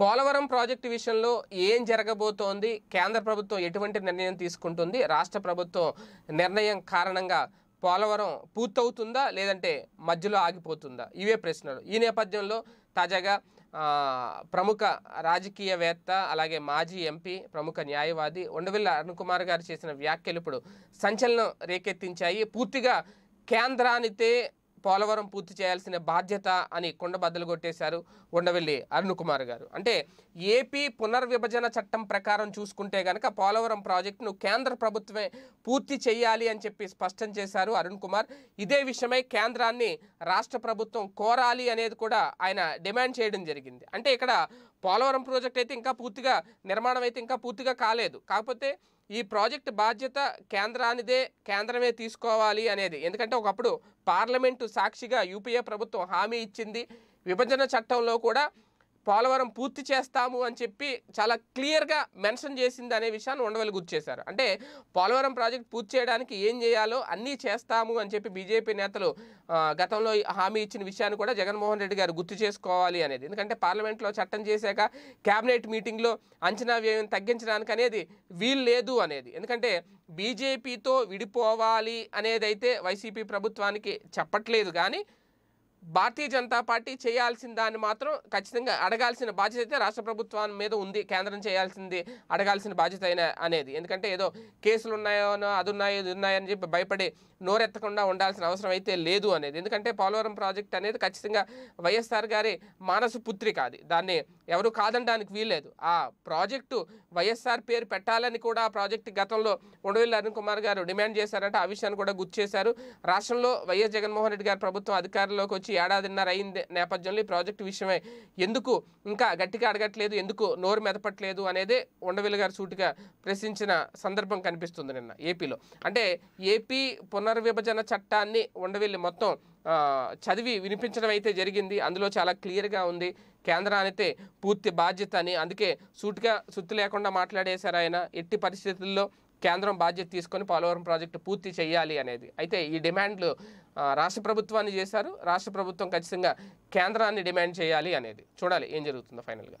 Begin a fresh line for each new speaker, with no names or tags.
Polavaram project విషయంలో ఏం జరగబోతోంది కేంద్ర ప్రభుత్వం ఎటువంటి నిర్ణయం తీసుకుంటుంది రాష్ట్ర ప్రభుత్వం నిర్ణయం కారణంగా పోలవరం పూర్తవుతుందా లేదంటే మధ్యలో ఆగిపోతుందా ఇవే ప్రశ్నలు ఈ నేపథ్యంలో తాజాగా ప్రముఖ రాజకీయవేత్త అలాగే మాజీ ఎంపీ ప్రముఖ న్యాయవాది ఉండవిల్ల అరుణ్ కుమార్ గారు చేసిన వ్యాఖ్యలు ఇప్పుడు సంచలనం రేకెత్తించాయి పూర్తిగా కేంద్రానితే పోలవరం పూర్తి చేయాల్సిన బాధ్యత అని కొండ బద్దలు కొట్టేశారు ఉండవెల్లి అరుణ్ కుమార్ గారు అంటే ఏపీ పునర్విభజన చట్టం ప్రకారం చూసుకుంటే కనుక పోలవరం ప్రాజెక్టును కేంద్ర ప్రభుత్వమే పూర్తి చేయాలి అని చెప్పి స్పష్టం చేశారు అరుణ్ కుమార్ ఇదే విషయమై కేంద్రాన్ని రాష్ట్ర ప్రభుత్వం కోరాలి అనేది కూడా ఆయన డిమాండ్ చేయడం జరిగింది అంటే ఇక్కడ పోలవరం ప్రాజెక్ట్ అయితే ఇంకా పూర్తిగా నిర్మాణం అయితే ఇంకా పూర్తిగా కాలేదు కాకపోతే ఈ ప్రాజెక్ట్ బాధ్యత కేంద్రానిదే కేంద్రమే తీసుకోవాలి అనేది ఎందుకంటే ఒకప్పుడు పార్లమెంటు సాక్షిగా యూపీఏ ప్రభుత్వం హామీ ఇచ్చింది విభజన చట్టంలో కూడా పోలవరం పూర్తి చేస్తాము అని చెప్పి చాలా క్లియర్గా మెన్షన్ చేసింది అనే విషయాన్ని ఉండవల్లి గుర్తు చేశారు అంటే పోలవరం ప్రాజెక్ట్ పూర్తి చేయడానికి ఏం చేయాలో అన్నీ చేస్తాము అని చెప్పి బీజేపీ నేతలు గతంలో హామీ ఇచ్చిన విషయాన్ని కూడా జగన్మోహన్ రెడ్డి గారు గుర్తు చేసుకోవాలి అనేది ఎందుకంటే పార్లమెంట్లో చట్టం చేశాక క్యాబినెట్ మీటింగ్లో అంచనా వ్యయం తగ్గించడానికి అనేది వీలు లేదు అనేది ఎందుకంటే బీజేపీతో విడిపోవాలి అనేది అయితే వైసీపీ ప్రభుత్వానికి చెప్పట్లేదు కానీ భారతీయ జనతా పార్టీ చేయాల్సిన దాన్ని మాత్రం ఖచ్చితంగా అడగాల్సిన బాధ్యత అయితే రాష్ట్ర ప్రభుత్వం మీద ఉంది కేంద్రం చేయాల్సింది అడగాల్సిన బాధ్యత అయినా అనేది ఎందుకంటే ఏదో కేసులు ఉన్నాయోనో అది ఉన్నాయో ఇది ఉన్నాయని చెప్పి భయపడి నోరెత్తకుండా ఉండాల్సిన అవసరం అయితే లేదు అనేది ఎందుకంటే పోలవరం ప్రాజెక్ట్ అనేది ఖచ్చితంగా వైఎస్ఆర్ గారి మానసు పుత్రి కాదు దాన్ని ఎవరు కాదనడానికి వీల్లేదు ఆ ప్రాజెక్టు వైఎస్ఆర్ పేరు పెట్టాలని కూడా ఆ ప్రాజెక్ట్ గతంలో ఉండవల్లి అరుణ్ కుమార్ గారు డిమాండ్ చేశారంటే ఆ విషయాన్ని కూడా గుర్తు చేశారు రాష్ట్రంలో వైఎస్ జగన్మోహన్ రెడ్డి గారు ప్రభుత్వం అధికారంలోకి వచ్చి ఏడాదిన్నర అయింది నేపథ్యంలో ఈ ప్రాజెక్టు విషయమై ఎందుకు ఇంకా గట్టిగా అడగట్లేదు ఎందుకు నోరు మెదపట్లేదు అనేది ఉండవల్లి గారు సూటిగా ప్రశ్నించిన సందర్భం కనిపిస్తుంది నిన్న ఏపీలో అంటే ఏపీ పునర్విభజన చట్టాన్ని ఉండవల్లి మొత్తం చదివి వినిపించడం అయితే జరిగింది అందులో చాలా క్లియర్గా ఉంది కేంద్రానికి పూర్తి బాధ్యత అని అందుకే సూటిగా సుత్తి లేకుండా మాట్లాడేశారు ఆయన ఎట్టి పరిస్థితుల్లో కేంద్రం బాధ్యత తీసుకొని పోలవరం ప్రాజెక్టు పూర్తి చేయాలి అనేది అయితే ఈ డిమాండ్లు రాష్ట్ర ప్రభుత్వాన్ని చేశారు రాష్ట్ర ప్రభుత్వం ఖచ్చితంగా కేంద్రాన్ని డిమాండ్ చేయాలి అనేది చూడాలి ఏం జరుగుతుందో ఫైనల్గా